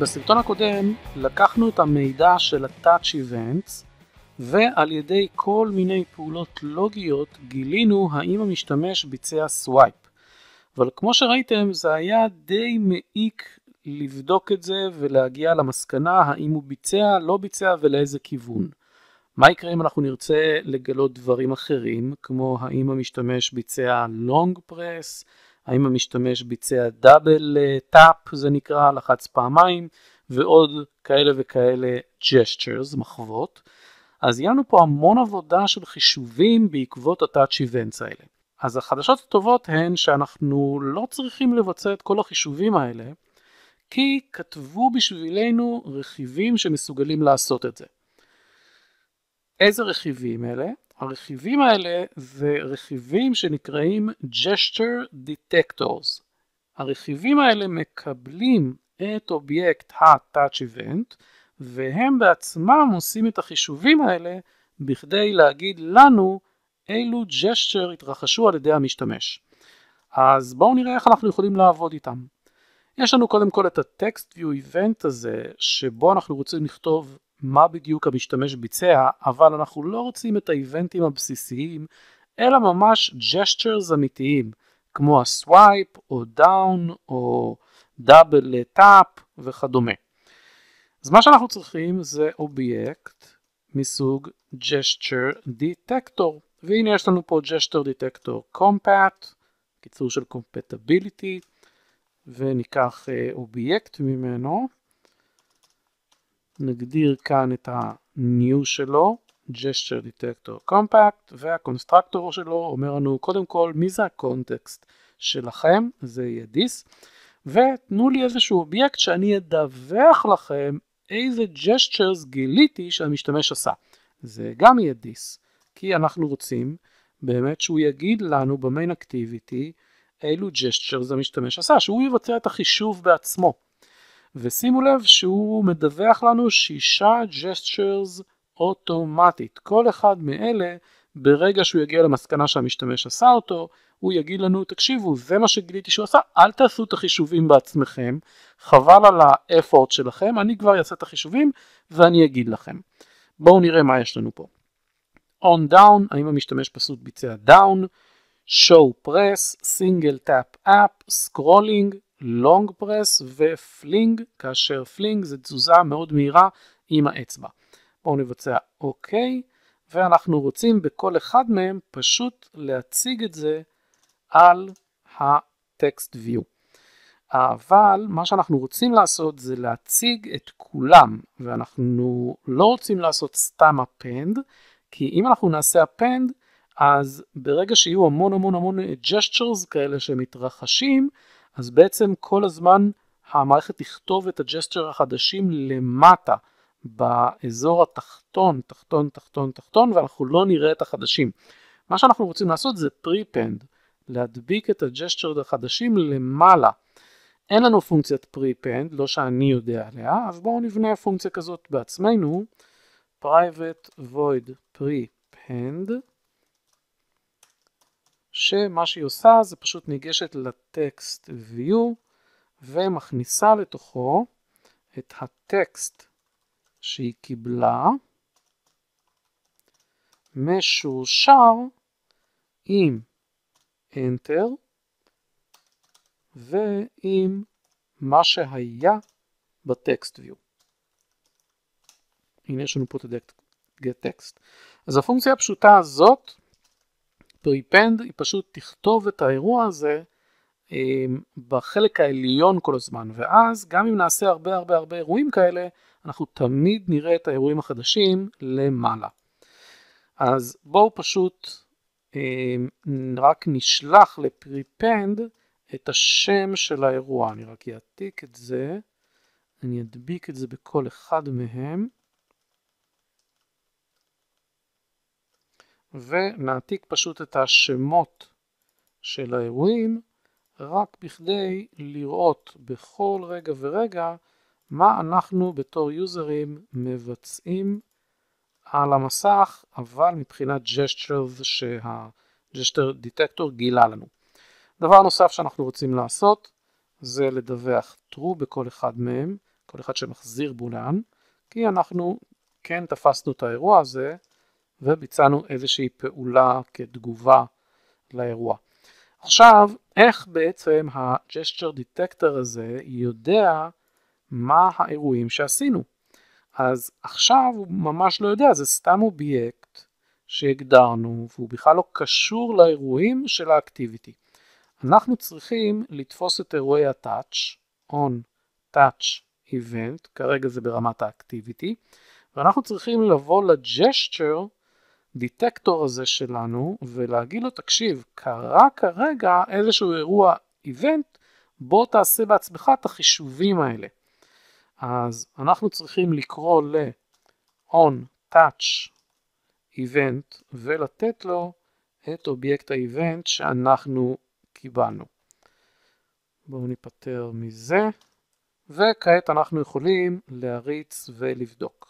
בסרטון הקודם לקחנו את המידע של ה-Touch Events ועל ידי כל מיני פעולות לוגיות גילינו האם המשתמש ביצע סווייפ. אבל כמו שראיתם זה היה די מעיק לבדוק את זה ולהגיע למסקנה האם הוא ביצע, לא ביצע ולאיזה כיוון. מה יקרה אם אנחנו נרצה לגלות דברים אחרים כמו האם המשתמש ביצע long press, האם המשתמש ביצע דאבל אה, טאפ זה נקרא, לחץ פעמיים, ועוד כאלה וכאלה gestures, מחוות. אז יהיה לנו פה המון עבודה של חישובים בעקבות ה-touch events האלה. אז החדשות הטובות הן שאנחנו לא צריכים לבצע את כל החישובים האלה, כי כתבו בשבילנו רכיבים שמסוגלים לעשות את זה. איזה רכיבים אלה? הרכיבים האלה זה רכיבים שנקראים gesture detectors. הרכיבים האלה מקבלים את אובייקט ה-touch event והם בעצמם עושים את החישובים האלה בכדי להגיד לנו אילו gesture התרחשו על ידי המשתמש. אז בואו נראה איך אנחנו יכולים לעבוד איתם. יש לנו קודם כל את ה-text view event הזה שבו אנחנו רוצים לכתוב מה בדיוק המשתמש ביצע, אבל אנחנו לא רוצים את האיבנטים הבסיסיים, אלא ממש gestures אמיתיים, כמו הסווייפ או דאון או דאבל טאפ וכדומה. אז מה שאנחנו צריכים זה אובייקט מסוג gesture detector, והנה יש לנו פה gesture detector compact, קיצור של compatibility, וניקח אה, אובייקט ממנו. נגדיר כאן את ה-new שלו, gesture detector compact, והקונסטרקטור שלו אומר לנו קודם כל מי זה הקונטקסט שלכם, זה יהיה דיס, ותנו לי איזשהו אובייקט שאני אדווח לכם איזה gestures גיליתי שהמשתמש עשה. זה גם יהיה דיס, כי אנחנו רוצים באמת שהוא יגיד לנו במיין אקטיביטי אילו gestures המשתמש עשה, שהוא יבצע את החישוב בעצמו. ושימו לב שהוא מדווח לנו שישה gestures אוטומטית. כל אחד מאלה, ברגע שהוא יגיע למסקנה שהמשתמש עשה אותו, הוא יגיד לנו, תקשיבו, זה מה שגיליתי שהוא עשה, אל תעשו את החישובים בעצמכם, חבל על האפורט שלכם, אני כבר אעשה את החישובים ואני אגיד לכם. בואו נראה מה יש לנו פה. on down, האם המשתמש פשוט ביצע down, show press, single tap app, scrolling, לונג פרס ופלינג, כאשר פלינג זה תזוזה מאוד מהירה עם האצבע. בואו נבצע אוקיי, ואנחנו רוצים בכל אחד מהם פשוט להציג את זה על הטקסט ויו. אבל מה שאנחנו רוצים לעשות זה להציג את כולם, ואנחנו לא רוצים לעשות סתם אפנד, כי אם אנחנו נעשה אפנד, אז ברגע שיהיו המון המון המון gestures כאלה שמתרחשים, אז בעצם כל הזמן המערכת תכתוב את הג'סטר החדשים למטה, באזור התחתון, תחתון, תחתון, תחתון, ואנחנו לא נראה את החדשים. מה שאנחנו רוצים לעשות זה pre-pend, להדביק את הג'סטר החדשים למעלה. אין לנו פונקציית pre-pend, לא שאני יודע עליה, אז בואו נבנה פונקציה כזאת בעצמנו, private void pre-pend. שמה שהיא עושה זה פשוט ניגשת לטקסט view ומכניסה לתוכו את הטקסט שהיא קיבלה משורשר עם Enter ועם מה שהיה בטקסט view. הנה יש לנו פה את ה-get text. אז הפונקציה הפשוטה הזאת פריפנד היא פשוט תכתוב את האירוע הזה אמ, בחלק העליון כל הזמן, ואז גם אם נעשה הרבה הרבה הרבה אירועים כאלה, אנחנו תמיד נראה את האירועים החדשים למעלה. אז בואו פשוט אמ, רק נשלח לפריפנד את השם של האירוע, אני רק אעתיק את זה, אני אדביק את זה בכל אחד מהם. ונעתיק פשוט את השמות של האירועים רק בכדי לראות בכל רגע ורגע מה אנחנו בתור יוזרים מבצעים על המסך, אבל מבחינת gestures שה-gesture detector גילה לנו. דבר נוסף שאנחנו רוצים לעשות זה לדווח true בכל אחד מהם, כל אחד שמחזיר בולן, כי אנחנו כן תפסנו את האירוע הזה וביצענו איזושהי פעולה כתגובה לאירוע. עכשיו, איך בעצם ה-gesture detector הזה יודע מה האירועים שעשינו? אז עכשיו הוא ממש לא יודע, זה סתם אובייקט שהגדרנו והוא בכלל לא קשור לאירועים של האקטיביטי. אנחנו צריכים לתפוס את אירועי ה-touch, on touch event, כרגע זה ברמת האקטיביטי, ואנחנו צריכים לבוא ל-Gesture הדיטקטור הזה שלנו ולהגיד לו תקשיב קרה כרגע איזשהו אירוע איבנט בוא תעשה בעצמך את החישובים האלה. אז אנחנו צריכים לקרוא ל-on touch event ולתת לו את אובייקט האיבנט שאנחנו קיבלנו. בואו ניפטר מזה וכעת אנחנו יכולים להריץ ולבדוק.